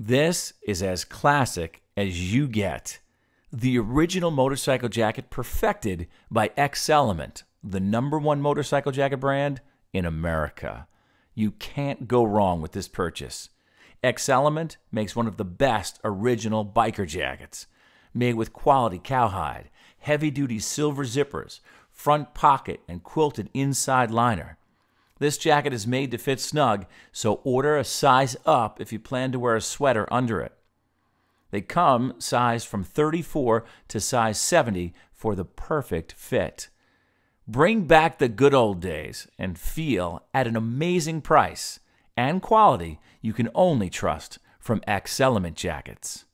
This is as classic as you get. The original motorcycle jacket perfected by X Element, the number one motorcycle jacket brand in America. You can't go wrong with this purchase. X Element makes one of the best original biker jackets, made with quality cowhide, heavy duty silver zippers, front pocket, and quilted inside liner. This jacket is made to fit snug, so order a size up if you plan to wear a sweater under it. They come sized from 34 to size 70 for the perfect fit. Bring back the good old days and feel at an amazing price and quality you can only trust from X Element Jackets.